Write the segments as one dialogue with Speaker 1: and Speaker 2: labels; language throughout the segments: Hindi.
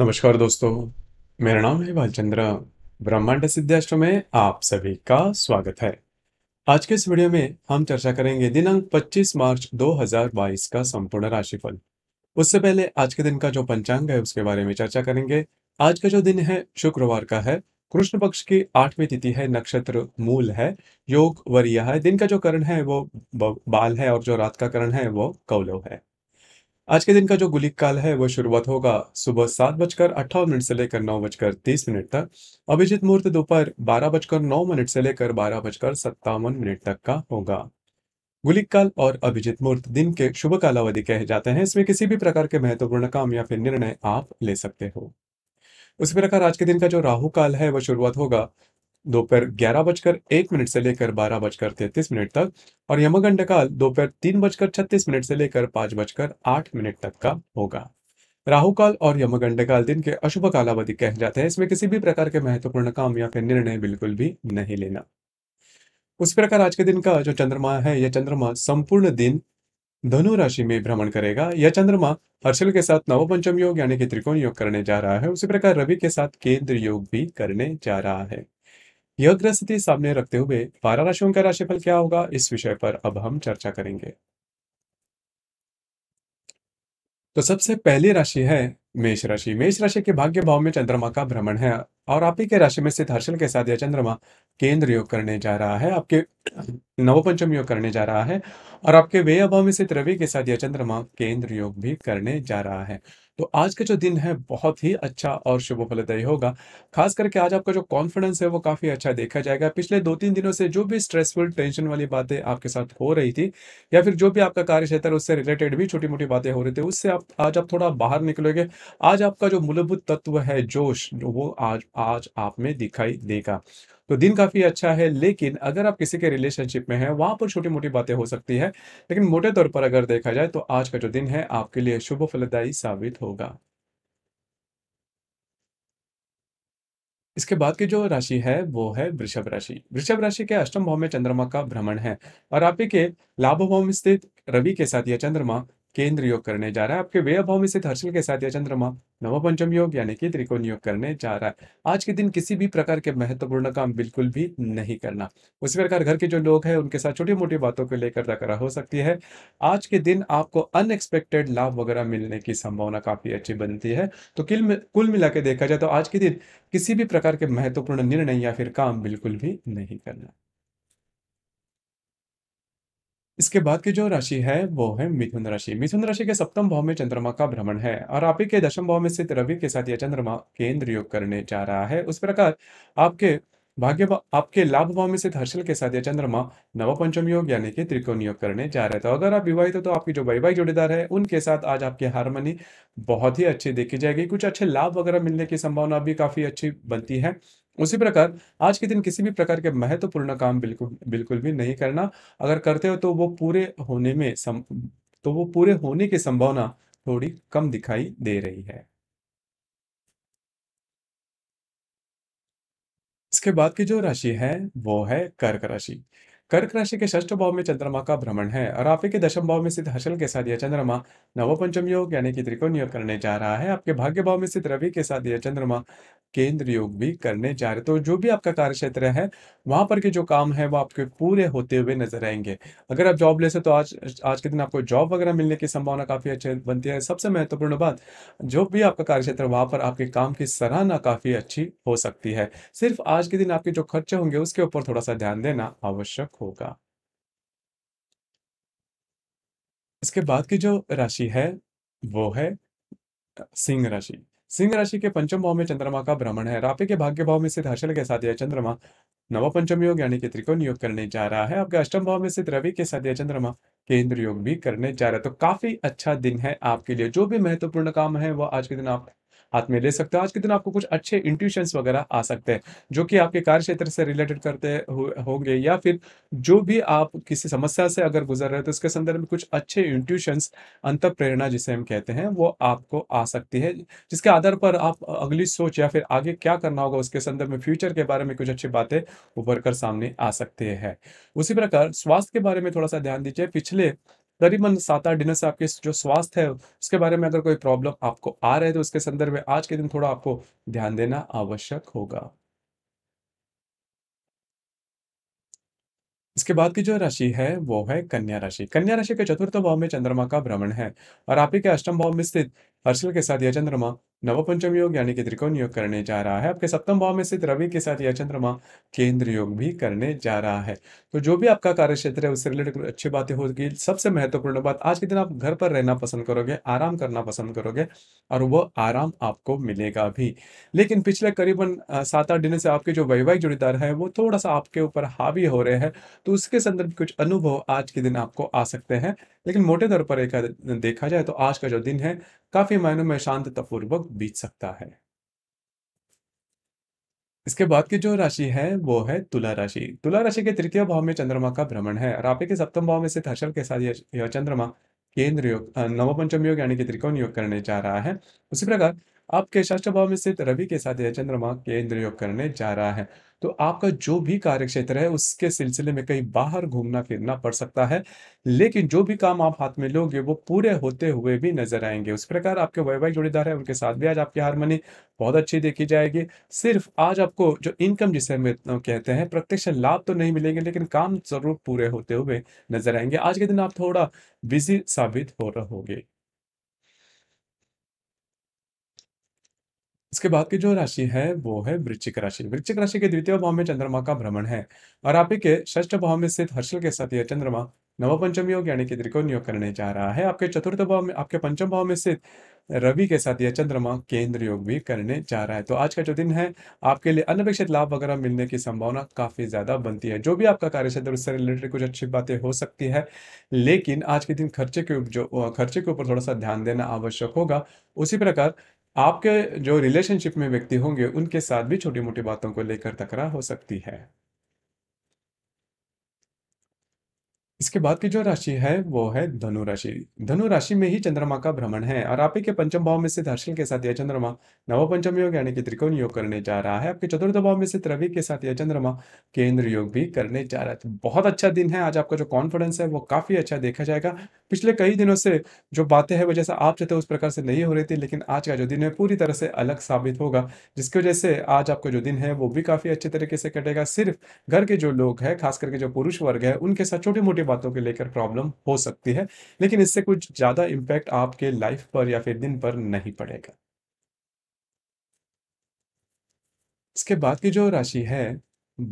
Speaker 1: नमस्कार दोस्तों मेरा नाम है भालचंद्र ब्रह्मांड सिद्धाष्ट्र में आप सभी का स्वागत है आज के इस वीडियो में हम चर्चा करेंगे दिनांक 25 मार्च 2022 का संपूर्ण राशिफल उससे पहले आज के दिन का जो पंचांग है उसके बारे में चर्चा करेंगे आज का जो दिन है शुक्रवार का है कृष्ण पक्ष की आठवीं तिथि है नक्षत्र मूल है योग वरिया है दिन का जो करण है वो बाल है और जो रात का करण है वो कौलव है आज के दिन का जो गुलिक काल है वह शुरुआत होगा सुबह सात बजकर अट्ठावन मिनट से लेकर नौ बजकर तीस मिनट तक अभिजित मुहूर्त दोपहर बारह बजकर नौ मिनट से लेकर बारह बजकर सत्तावन मिनट तक का होगा गुलिक काल और अभिजित मुहूर्त दिन के शुभ कालावधि कहे जाते हैं इसमें किसी भी प्रकार के महत्वपूर्ण काम या फिर निर्णय आप ले सकते हो उसी प्रकार आज के दिन का जो राहु काल है वह शुरुआत होगा दोपहर ग्यारह बजकर एक मिनट से लेकर बारह बजकर तैतीस मिनट तक और यमगंड काल दोपहर तीन बजकर छत्तीस मिनट से लेकर पांच बजकर आठ मिनट तक का होगा राहु काल और यमगंड काल दिन के अशुभ कालावधि कह जाते हैं इसमें किसी भी प्रकार के महत्वपूर्ण काम या फिर निर्णय बिल्कुल भी नहीं लेना उस प्रकार आज के दिन का जो चंद्रमा है यह चंद्रमा संपूर्ण दिन धनु राशि में भ्रमण करेगा यह चंद्रमा हर्षल के साथ नवपंचम योग यानी कि त्रिकोण योग करने जा रहा है उसी प्रकार रवि के साथ केंद्र योग भी करने जा रहा है यह ग्रह स्थिति सामने रखते हुए बारह राशियों का राशिफल क्या होगा इस विषय पर अब हम चर्चा करेंगे तो सबसे पहली राशि है मेष राशि मेष राशि के भाग्य भाव में चंद्रमा का भ्रमण है और आप ही के राशि में स्थित हर्षल के साथ यह चंद्रमा केंद्र योग करने जा रहा है आपके नवपंचम योग करने जा रहा है और आपके व्यय भाव में स्थित रवि के साथ यह चंद्रमा केंद्र योग भी करने जा रहा है तो आज का जो दिन है बहुत ही अच्छा और शुभ फलदायी होगा खास करके आज आपका जो कॉन्फिडेंस है वो काफी अच्छा देखा जाएगा पिछले दो तीन दिनों से जो भी स्ट्रेसफुल टेंशन वाली बातें आपके साथ हो रही थी या फिर जो भी आपका कार्य क्षेत्र उससे रिलेटेड भी छोटी मोटी बातें हो रही थी उससे आप आज आप थोड़ा बाहर निकलोगे आज आपका जो मूलभूत तत्व है जोश वो आज आज आप में दिखाई देगा तो दिन काफ़ी अच्छा है लेकिन अगर आप किसी के रिलेशनशिप में हैं वहां पर छोटी मोटी बातें हो सकती है लेकिन मोटे तौर पर अगर देखा जाए तो आज का जो दिन है आपके लिए शुभ फलदायी साबित होगा इसके बाद की जो राशि है वो है वृषभ राशि वृषभ राशि के अष्टम भाव में चंद्रमा का भ्रमण है और आप के लाभ भाव में स्थित रवि के साथ यह चंद्रमा केंद्र योग करने जा रहा है आपके व्यभाव में से हर्षल के साथ या चंद्रमा नवपंचम योग यानी कि त्रिकोण योग करने जा रहा है आज के दिन किसी भी प्रकार के महत्वपूर्ण काम बिल्कुल भी नहीं करना उसी प्रकार घर के जो लोग हैं उनके साथ छोटी मोटी बातों को लेकर तकरा हो सकती है आज के दिन आपको अनएक्सपेक्टेड लाभ वगैरह मिलने की संभावना काफी अच्छी बनती है तो किल कुल मिला देखा जाए तो आज के दिन किसी भी प्रकार के महत्वपूर्ण निर्णय या फिर काम बिल्कुल भी नहीं करना इसके बाद की जो राशि है वो है मिथुन राशि मिथुन राशि के सप्तम भाव में चंद्रमा का भ्रमण है और आप ही के दशम भाव में स्थित रवि के साथ यह चंद्रमा केंद्र योग करने जा रहा है उस प्रकार आपके भाग्य आपके लाभ भाव में स्थित हर्षल के साथ यह चंद्रमा पंचम योग यानी कि त्रिकोण योग करने जा रहे तो अगर आप विवाहित हो तो आपकी जो वैवाहिक जोड़ीदार है उनके साथ आज आपकी हारमोनी बहुत ही अच्छी देखी जाएगी कुछ अच्छे लाभ वगैरह मिलने की संभावना भी काफी अच्छी बनती है उसी प्रकार आज के दिन किसी भी प्रकार के महत्वपूर्ण काम बिल्कुल बिल्कुल भी नहीं करना अगर करते हो तो वो पूरे होने में सम, तो वो पूरे होने की संभावना थोड़ी कम दिखाई दे रही है इसके बाद की जो राशि है वो है कर्क राशि कर्क राशि के षष्ठ भाव में चंद्रमा का भ्रमण है और आपके दशम भाव में स्थित हर्षल के साथ यह चंद्रमा नवपंचम योग यानी कि त्रिकोण योग करने जा रहा है आपके भाग्य भाव में स्थित रवि के साथ यह चंद्रमा केंद्र योग भी करने जा रहे तो जो भी आपका कार्य क्षेत्र है वहां पर के जो काम है वो आपके पूरे होते हुए नजर आएंगे अगर आप जॉब ले तो आज आज के दिन आपको जॉब वगैरह मिलने की संभावना काफी अच्छी बनती है सबसे महत्वपूर्ण बात जो भी आपका कार्य क्षेत्र वहां पर आपके काम की सराहना काफी अच्छी हो सकती है सिर्फ आज के दिन आपके जो खर्चे होंगे उसके ऊपर थोड़ा सा ध्यान देना आवश्यक होगा इसके बाद की जो राशि है वो है सिंह राशि सिंह राशि के पंचम भाव में चंद्रमा का भ्रमण है रापे के भाग्य भाव में सिद्ध हर्षल के साथ यह चंद्रमा नव पंचम योग यानी कि त्रिकोण योग करने जा रहा है आपके अष्टम भाव में सिद्ध रवि के साथ यह चंद्रमा केंद्र योग भी करने जा रहा है तो काफी अच्छा दिन है आपके लिए जो भी महत्वपूर्ण काम है वह आज के दिन आप हाथ में ले सकते हो आज के दिन आपको कुछ अच्छे इंट्यूशन वगैरह आ सकते हैं जो कि आपके कार्य क्षेत्र से रिलेटेड करते होंगे या फिर जो भी आप किसी समस्या से अगर गुजर रहे हो तो उसके संदर्भ में कुछ अच्छे इंट्यूशन अंत प्रेरणा जिसे हम कहते हैं वो आपको आ सकती है जिसके आधार पर आप अगली सोच या फिर आगे क्या करना होगा उसके संदर्भ में फ्यूचर के बारे में कुछ अच्छी बातें उभर कर सामने आ सकती है उसी प्रकार स्वास्थ्य के बारे में थोड़ा सा ध्यान दीजिए पिछले करीबन सात आठ दिनों से आपके जो स्वास्थ्य है उसके बारे में अगर कोई प्रॉब्लम आपको आ रहा है तो उसके संदर्भ में आज के दिन थोड़ा आपको ध्यान देना आवश्यक होगा इसके बाद की जो राशि है वो है कन्या राशि कन्या राशि के चतुर्थ भाव में चंद्रमा का भ्रमण है और आप ही के अष्टम भाव में स्थित हर्षल के साथ यह चंद्रमा नवपंचम योग यानी कि त्रिकोण योग करने जा रहा है आपके सप्तम भाव में स्थित रवि के साथ यह चंद्रमा केंद्र योग भी करने जा रहा है तो जो भी आपका कार्य क्षेत्र है उससे रिलेटेड अच्छी बातें होगी सबसे महत्वपूर्ण बात आज के दिन आप घर पर रहना पसंद करोगे आराम करना पसंद करोगे और वह आराम आपको मिलेगा भी लेकिन पिछले करीबन सात आठ दिनों से आपके जो वैवाहिक जोड़ीदार है वो थोड़ा सा आपके ऊपर हावी हो रहे हैं तो उसके संदर्भ कुछ अनुभव आज के दिन आपको आ सकते हैं लेकिन मोटे तौर पर एक देखा जाए तो आज का जो दिन है काफी मायनों में शांत तपूर्वक बीत सकता है इसके बाद की जो राशि है वो है तुला राशि तुला राशि के तृतीय भाव में चंद्रमा का भ्रमण है और आपके के सप्तम भाव में से हर्षल के साथ यह चंद्रमा केंद्र योग नवपंचम योग यानी कि त्रिकोण योग करने जा रहा है उसी प्रकार आपके षष्ठ भाव में स्थित रवि के साथ यह चंद्रमा केंद्र योग करने जा रहा है तो आपका जो भी कार्य क्षेत्र है उसके सिलसिले में कहीं बाहर घूमना फिरना पड़ सकता है लेकिन जो भी काम आप हाथ में लोगे वो पूरे होते हुए भी नजर आएंगे उस प्रकार आपके वैवाहिक जोड़ीदार है उनके साथ भी आज आपकी हारमोनी बहुत अच्छी देखी जाएगी सिर्फ आज आपको जो इनकम जिसे हम कहते हैं प्रत्यक्ष लाभ तो नहीं मिलेंगे लेकिन काम जरूर पूरे होते हुए नजर आएंगे आज के दिन आप थोड़ा बिजी साबित हो रहोगे इसके बाद की जो राशि है वो है वृश्चिक राशि वृश्चिक राशि के द्वितीय भाव में चंद्रमा का भ्रमण है और आप ही के ष्ठ भाव में स्थित हर्षल के साथ यह चंद्रमा नवपंचम योग यानी कि त्रिकोण योग करने जा रहा है आपके चतुर्थ भाव में आपके पंचम भाव में स्थित रवि के साथ यह चंद्रमा केंद्र योग भी करने जा रहा है तो आज का जो दिन है आपके लिए अनपेक्षित लाभ वगैरह मिलने की संभावना काफी ज्यादा बनती है जो भी आपका कार्य क्षेत्र उससे रिलेटेड कुछ अच्छी बातें हो सकती है लेकिन आज के दिन खर्चे के जो खर्चे के ऊपर थोड़ा सा ध्यान देना आवश्यक होगा उसी प्रकार आपके जो रिलेशनशिप में व्यक्ति होंगे उनके साथ भी छोटी मोटी बातों को लेकर तकरार हो सकती है इसके बाद की जो राशि है वो है धनु राशि धनु राशि में ही चंद्रमा का भ्रमण है और आपके के पंचम भाव में से दर्शन के साथ यह चंद्रमा नव पंचम योग यानी कि त्रिकोण योग करने जा रहा है आपके चतुर्थ भाव में से रवि के साथ यह चंद्रमा केंद्र योग भी करने जा रहा है तो बहुत अच्छा दिन है आज आपका जो कॉन्फिडेंस है वो काफी अच्छा देखा जाएगा पिछले कई दिनों से जो बातें है वो जैसा आप चाहते उस प्रकार से नहीं हो रही थी लेकिन आज का जो दिन है पूरी तरह से अलग साबित होगा जिसकी वजह से आज आपका जो दिन है वो भी काफी अच्छे तरीके से कटेगा सिर्फ घर के जो लोग है खास करके जो पुरुष वर्ग है उनके साथ छोटे मोटे बातों को लेकर प्रॉब्लम हो सकती है लेकिन इससे कुछ ज़्यादा इम्पैक्ट आपके लाइफ पर या फिर दिन पर नहीं पड़ेगा इसके बाद की जो राशि है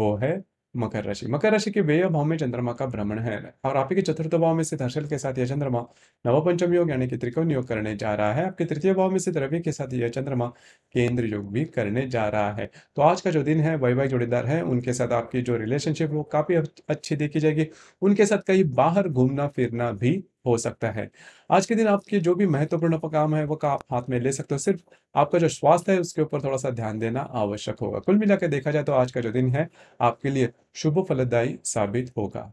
Speaker 1: वो है मकर राशि मकर राशि के व्यय भाव में चंद्रमा का भ्रमण है और आपके चतुर्थ भाव में से हर्षल के साथ यह चंद्रमा नवपंचम योग यानी कि त्रिकोण योग करने जा रहा है आपके तृतीय भाव में स्थित रवि के साथ यह चंद्रमा केंद्र योग भी करने जा रहा है तो आज का जो दिन है वैवाहिक जोड़ीदार है उनके साथ आपकी जो रिलेशनशिप वो काफी अच्छी देखी जाएगी उनके साथ कहीं बाहर घूमना फिरना भी हो सकता है आज के दिन आपके जो भी महत्वपूर्ण काम है वो आप हाथ में ले सकते हो सिर्फ आपका जो स्वास्थ्य है उसके ऊपर थोड़ा सा ध्यान देना आवश्यक होगा कुल मिलाकर देखा जाए तो आज का जो दिन है आपके लिए शुभ फलदायी साबित होगा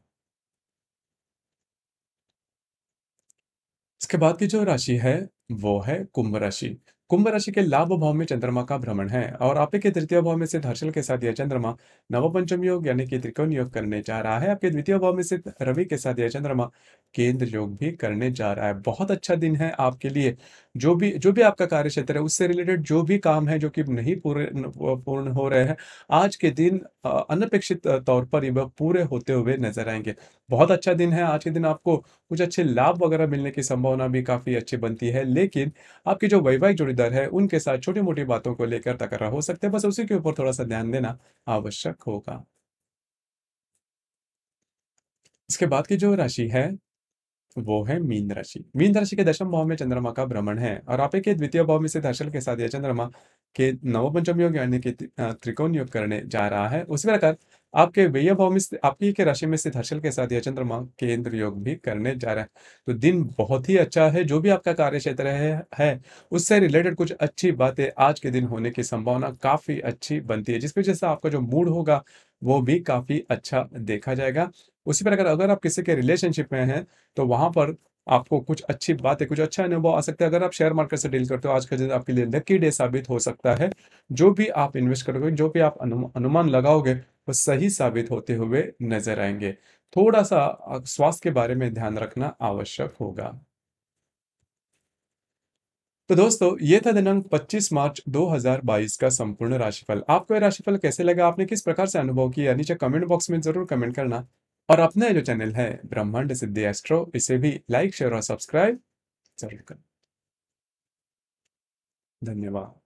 Speaker 1: इसके बाद की जो राशि है वो है कुंभ राशि कुंभ राशि के लाभ भाव में चंद्रमा का भ्रमण है और आपके के तृतीय भाव में से हर्षल के साथ यह चंद्रमा नवपंचम योग यानी कि त्रिकोण योग करने जा रहा है आपके द्वितीय भाव में से रवि के साथ यह चंद्रमा केंद्र योग भी करने जा रहा है बहुत अच्छा दिन है आपके लिए जो भी जो भी आपका कार्य क्षेत्र है उससे रिलेटेड जो भी काम है जो कि नहीं पूरे पूर्ण हो रहे हैं आज के दिन अनपेक्षित तौर पर ये पूरे होते हुए नजर आएंगे बहुत अच्छा दिन है आज के दिन आपको कुछ अच्छे लाभ वगैरह मिलने की संभावना भी काफ़ी अच्छी बनती है लेकिन आपके जो वैवाहिक जोड़ीदार है उनके साथ छोटी मोटी बातों को लेकर तकरा हो सकते हैं बस उसी के ऊपर थोड़ा सा ध्यान देना आवश्यक होगा इसके बाद की जो राशि है वो है मीन राशि मीन राशि के दशम भाव में चंद्रमा का भ्रमण है और आप एक द्वितीय भाव में से दर्शन के साथ यह चंद्रमा के नवपंचम योग यानी कि त्रिकोण योग करने जा रहा है उसी प्रकार आपके व्यय भाव में आपकी के राशि में स्थित हर्षल के साथ यह चंद्रमा केंद्र योग भी करने जा रहा है तो दिन बहुत ही अच्छा है जो भी आपका कार्य क्षेत्र है, है उससे रिलेटेड कुछ अच्छी बातें आज के दिन होने की संभावना काफी अच्छी बनती है जिसकी वजह से आपका जो मूड होगा वो भी काफी अच्छा देखा जाएगा उसी प्रकार अगर आप किसी के रिलेशनशिप में हैं तो वहाँ पर आपको कुछ अच्छी बातें कुछ अच्छा अनुभव आ सकता है अगर आप शेयर मार्केट से डील करते हो आज का दिन आपके लिए लकी डे साबित हो सकता है जो भी आप इन्वेस्ट करोगे जो भी आप अनुमान लगाओगे वो सही साबित होते हुए नजर आएंगे थोड़ा सा स्वास्थ्य के बारे में ध्यान रखना आवश्यक होगा तो दोस्तों ये था दिनांक 25 मार्च 2022 का संपूर्ण राशिफल आपको यह राशिफल कैसे लगा आपने किस प्रकार से अनुभव किया नीचे कमेंट बॉक्स में जरूर कमेंट करना और अपना जो चैनल है ब्रह्मांड सिद्धि एस्ट्रो इसे भी लाइक शेयर और सब्सक्राइब जरूर करें धन्यवाद